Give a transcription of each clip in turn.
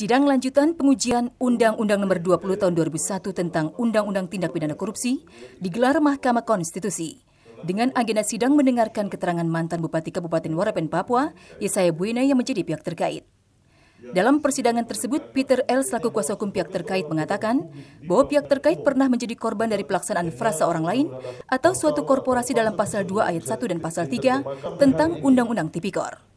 Sidang lanjutan pengujian Undang-Undang Nomor 20 Tahun 2001 tentang Undang-Undang Tindak Pidana Korupsi digelar Mahkamah Konstitusi dengan agenda sidang mendengarkan keterangan mantan Bupati Kabupaten Warapen Papua, Yesaya Buena yang menjadi pihak terkait. Dalam persidangan tersebut, Peter L. selaku kuasa hukum pihak terkait mengatakan bahwa pihak terkait pernah menjadi korban dari pelaksanaan frasa orang lain atau suatu korporasi dalam pasal 2 ayat 1 dan pasal 3 tentang Undang-Undang Tipikor.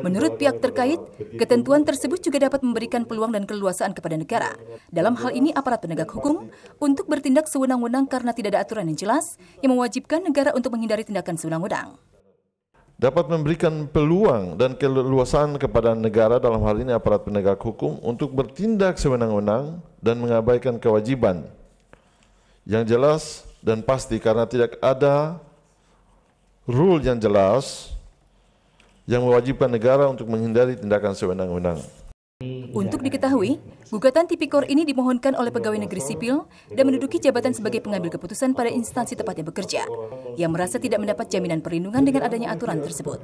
Menurut pihak terkait, ketentuan tersebut juga dapat memberikan peluang dan keleluasaan kepada negara. Dalam hal ini aparat penegak hukum untuk bertindak sewenang-wenang karena tidak ada aturan yang jelas yang mewajibkan negara untuk menghindari tindakan sewenang-wenang dapat memberikan peluang dan keleluasaan kepada negara dalam hal ini aparat penegak hukum untuk bertindak sewenang-wenang dan mengabaikan kewajiban yang jelas dan pasti karena tidak ada rule yang jelas yang mewajibkan negara untuk menghindari tindakan sewenang-wenang. Untuk diketahui, gugatan tipikor ini dimohonkan oleh pegawai negeri sipil dan menduduki jabatan sebagai pengambil keputusan pada instansi tempatnya bekerja, yang merasa tidak mendapat jaminan perlindungan dengan adanya aturan tersebut.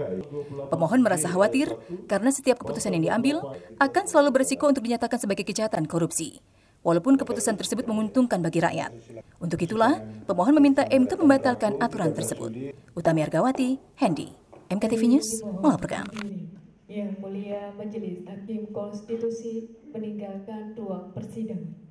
Pemohon merasa khawatir karena setiap keputusan yang diambil akan selalu berisiko untuk dinyatakan sebagai kejahatan korupsi, walaupun keputusan tersebut menguntungkan bagi rakyat. Untuk itulah, pemohon meminta MK membatalkan aturan tersebut. Utami Argawati, Handy. MKTV News melaporkan. Yang Mulia Majelis Hakim Konstitusi meninggalkan ruang persidangan.